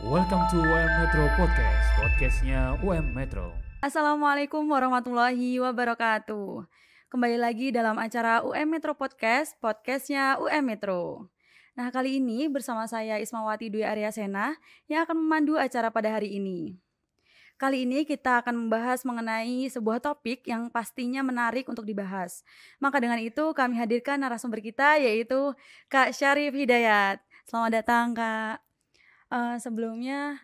Welcome to UM Metro Podcast, podcastnya UM Metro. Assalamualaikum warahmatullahi wabarakatuh. Kembali lagi dalam acara UM Metro Podcast, podcastnya UM Metro. Nah kali ini bersama saya Ismawati Dwi Arya Sena yang akan memandu acara pada hari ini. Kali ini kita akan membahas mengenai sebuah topik yang pastinya menarik untuk dibahas. Maka dengan itu kami hadirkan narasumber kita yaitu Kak Syarif Hidayat. Selamat datang Kak uh, sebelumnya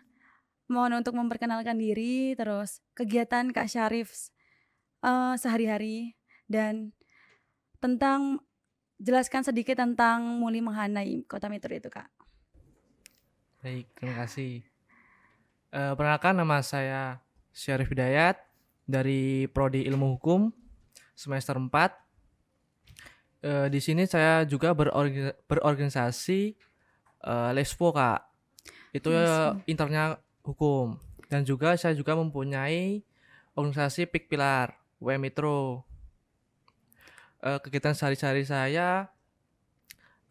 mohon untuk memperkenalkan diri, terus kegiatan Kak Syarif uh, sehari-hari dan tentang jelaskan sedikit tentang Muli Menghanai Kota Metro itu Kak. Baik, terima kasih. Uh, perkenalkan nama saya Syarif Hidayat dari Prodi Ilmu Hukum semester 4. Uh, di sini saya juga berorganisasi uh, Lesvo Kak itu yes. Iya internya hukum dan juga saya juga mempunyai organisasi Pik Pilar WM Metro uh, kegiatan sehari-hari saya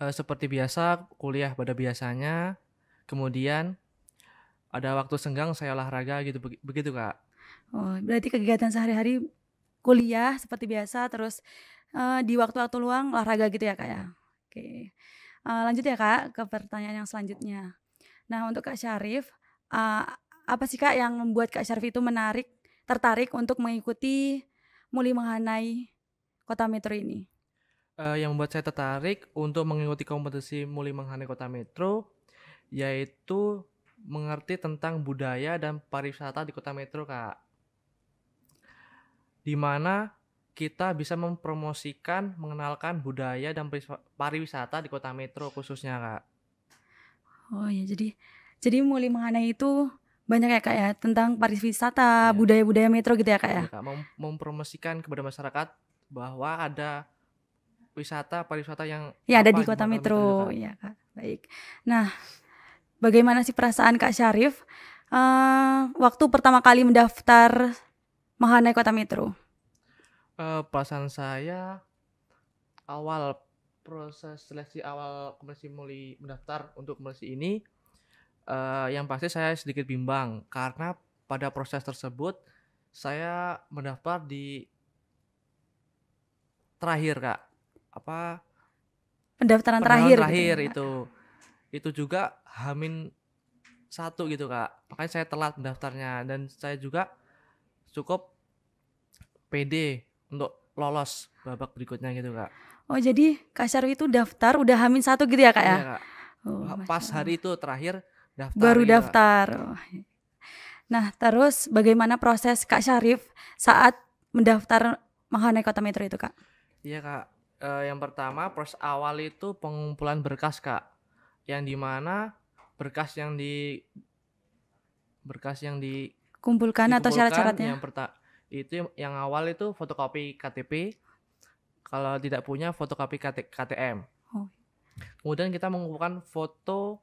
uh, seperti biasa kuliah pada biasanya kemudian ada waktu senggang saya olahraga gitu begitu kak oh berarti kegiatan sehari-hari kuliah seperti biasa terus uh, di waktu-waktu luang olahraga gitu ya kak ya oke okay. uh, lanjut ya kak ke pertanyaan yang selanjutnya Nah, untuk Kak Syarif, uh, apa sih Kak yang membuat Kak Syarif itu menarik, tertarik untuk mengikuti Muli Menghanai Kota Metro ini? Uh, yang membuat saya tertarik untuk mengikuti kompetisi Muli Menghanai Kota Metro yaitu mengerti tentang budaya dan pariwisata di Kota Metro, Kak. Dimana kita bisa mempromosikan, mengenalkan budaya dan pariwisata di kota metro khususnya kak. Oh ya jadi jadi mulai mengenai itu banyak ya kak ya tentang pariwisata, ya. budaya-budaya metro gitu ya kak ya. ya kak, mem mempromosikan kepada masyarakat bahwa ada wisata pariwisata yang ya ada di kota metro, metro ya kak. Baik. Nah, bagaimana sih perasaan kak Syarif uh, waktu pertama kali mendaftar mengenai Kota Metro? Uh, perasaan saya awal proses seleksi awal komisi muli mendaftar untuk komisi ini uh, yang pasti saya sedikit bimbang karena pada proses tersebut saya mendaftar di terakhir kak apa pendaftaran, terakhir terakhir gitu, ya? itu itu juga Hamin satu gitu kak makanya saya telat mendaftarnya dan saya juga cukup pede untuk lolos babak berikutnya gitu kak Oh jadi Kak Syarwi itu daftar udah hamin satu gitu ya kak ya? Iya, Oh, Pas hari itu terakhir daftar. Baru ya, daftar. Oh, iya. Nah terus bagaimana proses Kak Syarif saat mendaftar Mahanai Kota Metro itu kak? Iya kak. E, yang pertama proses awal itu pengumpulan berkas kak. Yang dimana berkas yang di berkas yang di kumpulkan atau syarat-syaratnya? Yang itu yang awal itu fotokopi KTP, kalau tidak punya fotokopi KT, KTM. Oh. Kemudian kita mengumpulkan foto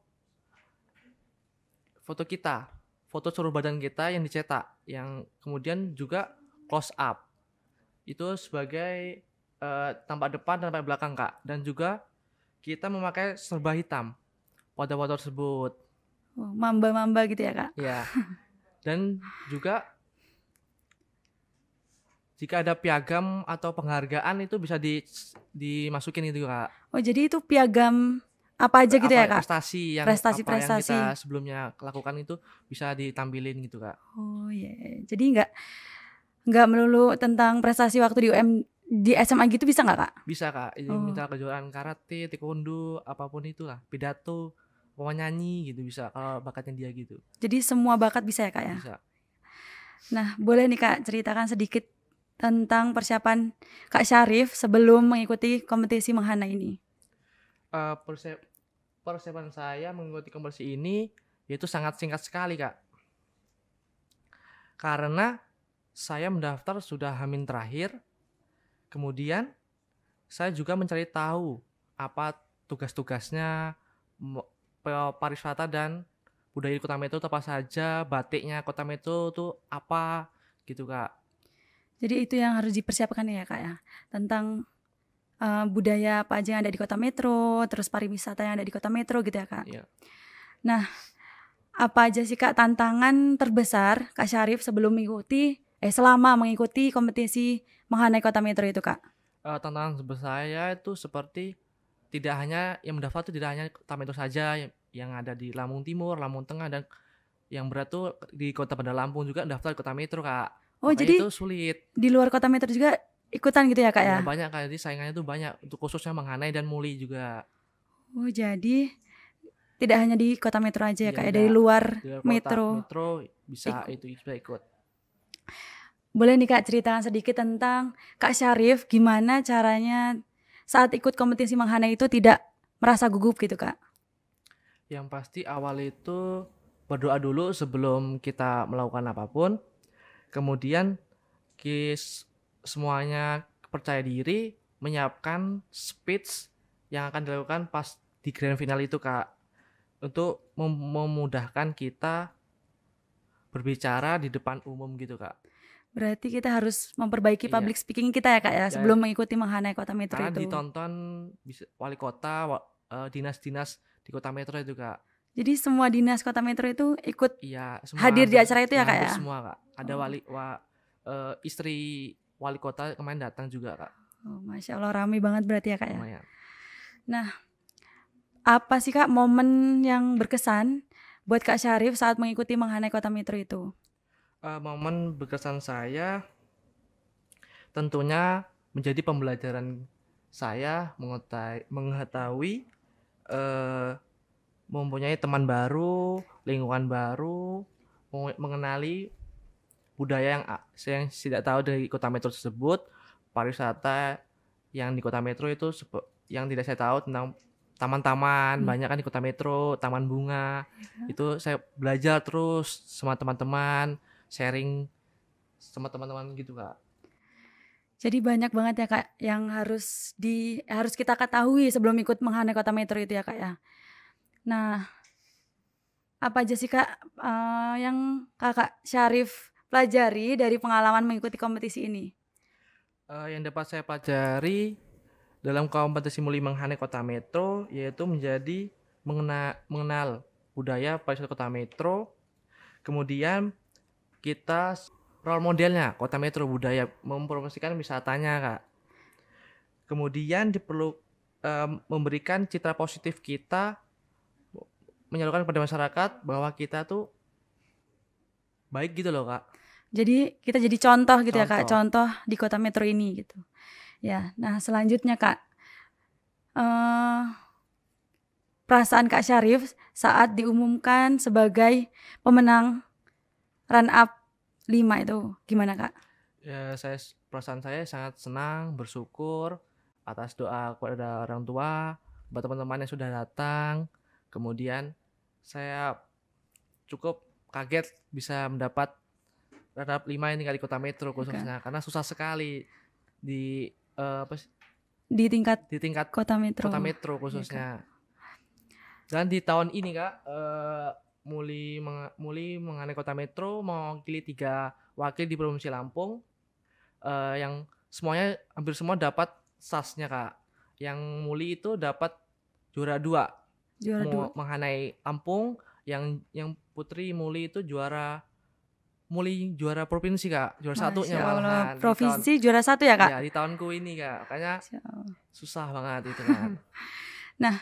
foto kita, foto seluruh badan kita yang dicetak, yang kemudian juga close up. Itu sebagai uh, tampak depan dan tampak belakang, Kak. Dan juga kita memakai serba hitam pada foto tersebut. Oh, mamba-mamba gitu ya, Kak? Ya. Dan juga jika ada piagam atau penghargaan itu bisa di, dimasukin itu kak. Oh jadi itu piagam apa aja gitu ya, apa, ya kak? Prestasi yang prestasi, apa prestasi. yang kita sebelumnya lakukan itu bisa ditampilin gitu kak. Oh iya, yeah. jadi nggak nggak melulu tentang prestasi waktu di UM di SMA gitu bisa nggak kak? Bisa kak, ini oh. misal kejuaraan karate, taekwondo, apapun itu lah. pidato, mau nyanyi gitu bisa kalau bakatnya dia gitu. Jadi semua bakat bisa ya kak ya? Bisa. Nah boleh nih kak ceritakan sedikit tentang persiapan Kak Syarif sebelum mengikuti kompetisi Menghana ini? Uh, persiapan saya mengikuti kompetisi ini yaitu sangat singkat sekali kak karena saya mendaftar sudah hamin terakhir kemudian saya juga mencari tahu apa tugas-tugasnya pariwisata dan budaya kota Metro itu apa saja batiknya kota Metro itu apa gitu kak jadi itu yang harus dipersiapkan ya kak ya tentang uh, budaya apa aja yang ada di kota metro, terus pariwisata yang ada di kota metro gitu ya kak. Yeah. Nah apa aja sih kak tantangan terbesar kak Syarif sebelum mengikuti eh selama mengikuti kompetisi menghanai kota metro itu kak? Uh, tantangan sebesar saya itu seperti tidak hanya yang mendaftar itu tidak hanya kota metro saja yang, ada di Lampung Timur, Lampung Tengah dan yang berat tuh di kota Bandar Lampung juga daftar kota metro kak Oh Makanya jadi itu sulit. Di luar kota Metro juga ikutan gitu ya kak iya, ya? Banyak kak, jadi saingannya tuh banyak. Untuk khususnya menganai dan Muli juga. Oh jadi tidak hanya di kota metro aja ya, iya, kak ya iya. dari luar, di luar metro. Kota, metro bisa Iku. itu bisa ikut. Boleh nih kak ceritakan sedikit tentang kak Syarif gimana caranya saat ikut kompetisi menghanai itu tidak merasa gugup gitu kak? Yang pasti awal itu berdoa dulu sebelum kita melakukan apapun kemudian kis semuanya percaya diri menyiapkan speech yang akan dilakukan pas di grand final itu kak untuk mem memudahkan kita berbicara di depan umum gitu kak Berarti kita harus memperbaiki iya. public speaking kita ya kak ya, ya sebelum mengikuti Mahana Kota Metro karena itu. ditonton wali kota eh, dinas-dinas di kota Metro itu kak. Jadi semua dinas Kota Metro itu ikut iya, semua hadir di acara itu ya kak ya? Semua kak. Ada oh. wali wa, uh, istri wali kota kemarin datang juga kak. Oh, Masya Allah ramai banget berarti ya kak ya. Lumayan. Nah apa sih kak momen yang berkesan buat kak Syarif saat mengikuti menghanai Kota Metro itu? Uh, momen berkesan saya tentunya menjadi pembelajaran saya mengetahui, mengetahui uh, mempunyai teman baru, lingkungan baru, mengenali budaya yang saya tidak tahu dari kota metro tersebut, pariwisata yang di kota metro itu yang tidak saya tahu tentang taman-taman hmm. banyak kan di kota metro, taman bunga hmm. itu saya belajar terus sama teman-teman sharing sama teman-teman gitu kak. Jadi banyak banget ya kak yang harus di harus kita ketahui sebelum ikut menghane kota metro itu ya kak ya. Nah, apa aja sih Kak uh, yang Kakak Syarif pelajari dari pengalaman mengikuti kompetisi ini? Uh, yang dapat saya pelajari dalam kompetisi Muli Menghane Kota Metro yaitu menjadi mengena, mengenal budaya pariwisata Kota Metro. Kemudian kita role modelnya Kota Metro budaya mempromosikan wisatanya, Kak. Kemudian diperlukan memberikan citra positif kita menyalurkan kepada masyarakat bahwa kita tuh baik gitu loh kak. Jadi kita jadi contoh gitu contoh. ya kak, contoh di kota metro ini gitu. Ya, nah selanjutnya kak, uh, perasaan kak Syarif saat diumumkan sebagai pemenang run up 5 itu gimana kak? Ya, saya perasaan saya sangat senang, bersyukur atas doa kepada orang tua, buat teman-teman yang sudah datang, kemudian saya cukup kaget bisa mendapat terhadap lima ini kali kota metro khususnya okay. karena susah sekali di uh, apa sih? di tingkat di tingkat kota metro kota metro khususnya okay. Iya, dan di tahun ini kak uh, muli meng, muli mengenai kota metro mewakili tiga wakil di provinsi Lampung uh, yang semuanya hampir semua dapat sasnya kak yang muli itu dapat juara dua juara dua. menghanai Lampung yang yang Putri Muli itu juara Muli juara provinsi kak juara Masya satunya malahan provinsi tahun, juara satu ya kak ya di tahunku ini kak kayaknya susah banget itu kan nah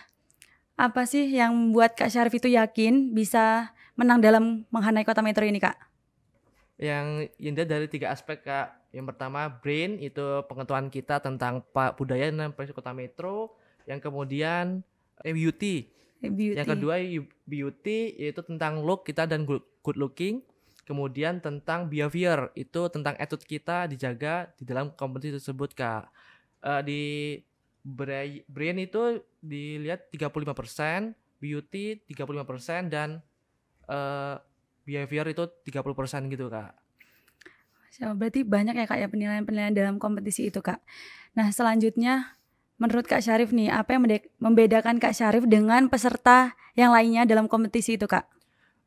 apa sih yang membuat kak Syarif itu yakin bisa menang dalam menghanai kota metro ini kak yang indah dari tiga aspek kak yang pertama brain itu pengetahuan kita tentang pak budaya dan kota metro yang kemudian eh, beauty beauty. Yang kedua beauty yaitu tentang look kita dan good, looking. Kemudian tentang behavior itu tentang attitude kita dijaga di dalam kompetisi tersebut kak. Uh, di brain itu dilihat 35%, beauty 35% dan uh, behavior itu 30% gitu kak. So, berarti banyak ya kak ya penilaian-penilaian dalam kompetisi itu kak. Nah selanjutnya menurut Kak Syarif nih, apa yang membedakan Kak Syarif dengan peserta yang lainnya dalam kompetisi itu, Kak?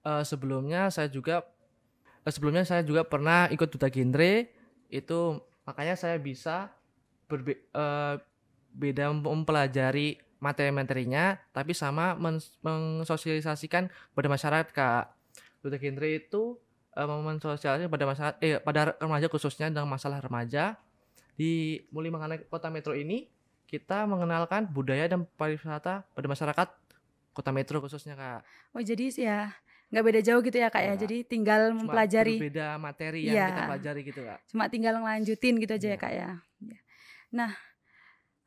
Uh, sebelumnya saya juga uh, sebelumnya saya juga pernah ikut duta genre itu makanya saya bisa berbe uh, beda mempelajari materi-materinya tapi sama mensosialisasikan pada masyarakat Kak. Duta genre itu uh, mensosialisasikan pada masyarakat eh pada remaja khususnya dalam masalah remaja di mulai mengenai Kota Metro ini kita mengenalkan budaya dan pariwisata pada masyarakat kota metro khususnya kak. Oh jadi sih ya nggak beda jauh gitu ya kak ya, ya. jadi tinggal Cuma mempelajari beda materi yang ya. kita pelajari gitu kak. Cuma tinggal ngelanjutin gitu aja ya, ya kak ya. Iya. Nah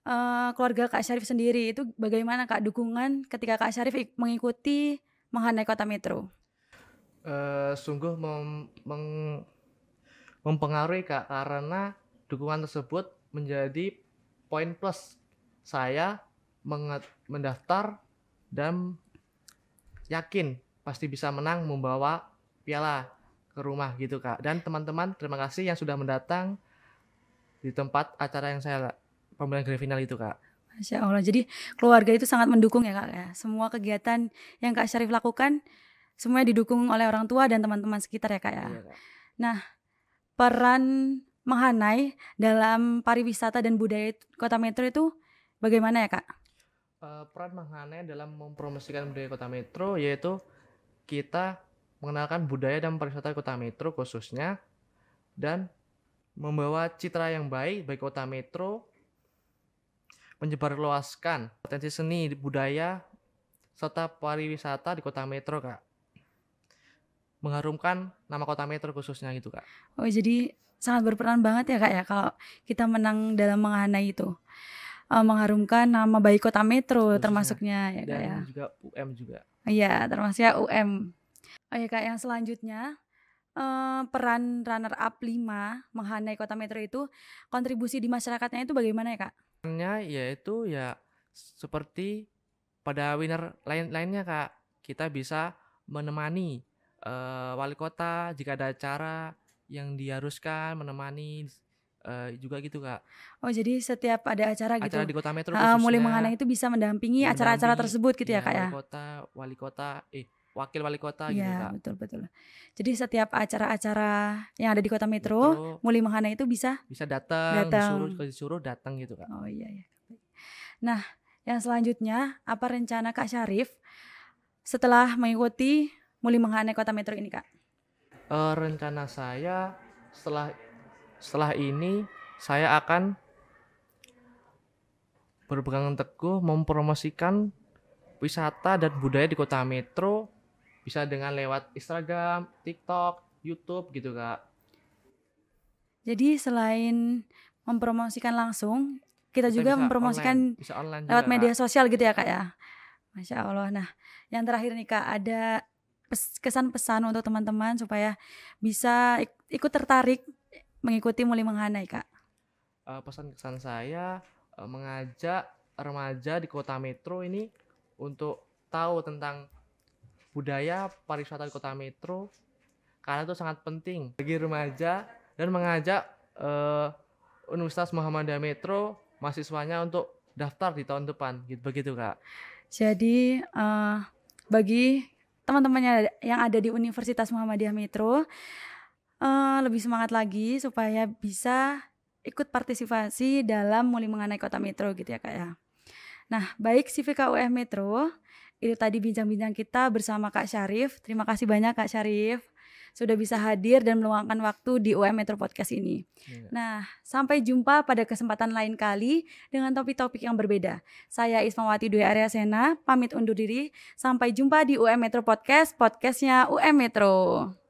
uh, keluarga kak Syarif sendiri itu bagaimana kak dukungan ketika kak Syarif mengikuti menghanai kota metro? Uh, sungguh mem mem mempengaruhi kak karena dukungan tersebut menjadi poin plus saya mendaftar dan yakin pasti bisa menang membawa piala ke rumah gitu kak dan teman-teman terima kasih yang sudah mendatang di tempat acara yang saya pemilihan grand final itu kak Masya Allah jadi keluarga itu sangat mendukung ya kak ya semua kegiatan yang kak Syarif lakukan semuanya didukung oleh orang tua dan teman-teman sekitar ya kak ya iya, kak. nah peran Menghanai dalam pariwisata dan budaya kota metro itu bagaimana ya kak? Eh, peran Menghanai dalam mempromosikan budaya kota metro yaitu kita mengenalkan budaya dan pariwisata kota metro khususnya dan membawa citra yang baik bagi kota metro menyebarluaskan potensi seni budaya serta pariwisata di kota metro kak mengharumkan nama kota Metro khususnya gitu kak. Oh jadi sangat berperan banget ya kak ya kalau kita menang dalam menghana itu uh, mengharumkan nama baik kota Metro khususnya. termasuknya ya kak ya. juga UM juga. Iya termasuknya UM. Oh ya kak yang selanjutnya uh, peran runner up 5 menghanai kota Metro itu kontribusi di masyarakatnya itu bagaimana ya kak? Ya yaitu ya seperti pada winner lain-lainnya kak kita bisa menemani uh, wali kota jika ada acara yang diharuskan menemani uh, juga gitu kak. Oh jadi setiap ada acara, acara gitu. Acara di kota metro. Uh, mulai mengenang itu bisa mendampingi acara-acara tersebut gitu ya, ya kak ya. Wali kota, wali kota, eh wakil wali kota ya, gitu kak. betul betul. Jadi setiap acara-acara yang ada di kota metro, mulai menghana itu bisa. Bisa datang. Datang. Disuruh, disuruh datang gitu kak. Oh iya iya. Nah yang selanjutnya apa rencana kak Syarif setelah mengikuti mulai mengenai kota metro ini kak? Uh, rencana saya setelah setelah ini saya akan berpegang teguh mempromosikan wisata dan budaya di kota metro bisa dengan lewat Instagram, TikTok, YouTube gitu kak. Jadi selain mempromosikan langsung, kita, kita juga bisa mempromosikan online. online lewat juga, media kak. sosial gitu ya kak ya. Masya Allah. Nah, yang terakhir nih kak, ada kesan-pesan untuk teman-teman supaya bisa ikut tertarik mengikuti Muli Menghanai, Kak? Uh, pesan kesan saya uh, mengajak remaja di kota metro ini untuk tahu tentang budaya pariwisata di kota metro karena itu sangat penting bagi remaja dan mengajak uh, Universitas Muhammadiyah Metro mahasiswanya untuk daftar di tahun depan gitu begitu kak. Jadi uh, bagi teman-temannya yang ada di Universitas Muhammadiyah Metro uh, lebih semangat lagi supaya bisa ikut partisipasi dalam mulai mengenai kota Metro gitu ya kak ya. Nah baik CVKUF Metro itu tadi bincang-bincang kita bersama Kak Syarif. Terima kasih banyak Kak Syarif sudah bisa hadir dan meluangkan waktu di UM Metro Podcast ini. Yeah. Nah, sampai jumpa pada kesempatan lain kali dengan topik-topik yang berbeda. Saya Ismawati Dwi Arya Sena, pamit undur diri. Sampai jumpa di UM Metro Podcast, podcastnya UM Metro.